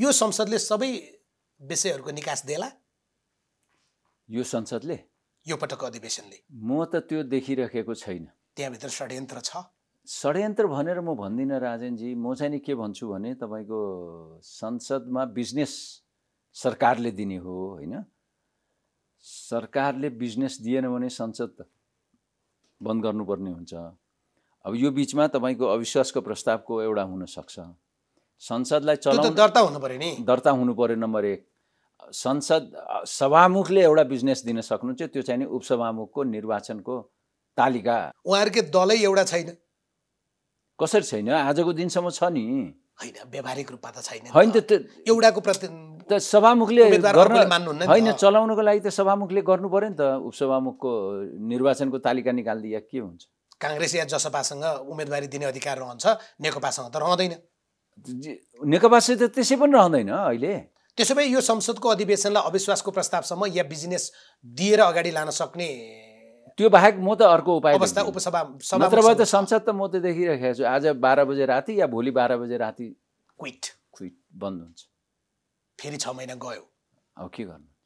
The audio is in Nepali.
यो संसदले सबै विषयहरूको निकास देला यो संसदले यो पटक अधिवेशनले म त त्यो देखिरहेको छैन त्यहाँभित्र षड्यन्त्र छ षड्यन्त्र भनेर म भन्दिनँ राजेनजी म चाहिँ नि के भन्छु भने तपाईँको संसदमा बिजनेस सरकारले दिने हो होइन सरकारले बिजनेस दिएन भने संसद बन्द गर्नुपर्ने हुन्छ अब यो बिचमा तपाईँको अविश्वासको प्रस्तावको एउटा हुनसक्छ संसदलाई चलाउनु दर्ता हुनु पऱ्यो नि दर्ता हुनु पऱ्यो नम्बर एक संसद सभामुखले एउटा बिजनेस दिन सक्नुहुन्छ त्यो चाहिँ नि उपसभामुखको निर्वाचनको तालिका उहाँहरूकै दलै एउटा छैन कसरी छैन आजको दिनसम्म छ नि होइन व्यावहारिक रूपमा त छैन होइन एउटाको प्रति त सभामुखले होइन चलाउनुको लागि त सभामुखले गर्नु पऱ्यो नि त उपसभामुखको निर्वाचनको तालिका निकालिदिया के हुन्छ काङ्ग्रेस या जसपासँग उम्मेदवारी दिने अधिकार रहन्छ नेकपासँग त रहँदैन नेकपासित त्यसै पनि रहँदैन अहिले त्यसो भए यो संसदको अधिवेशनलाई अविश्वासको प्रस्तावसम्म या बिजनेस दिएर अगाडि लान सक्ने त्यो बाहेक म त अर्को उपाय अवस्था उपसभा नत्र भए त संसद त म त देखिरहेको छु आज बाह्र बजे राति या भोलि बाह्र बजे राति क्विट क्विट बन्द हुन्छ फेरि छ महिना गयो अब के गर्नु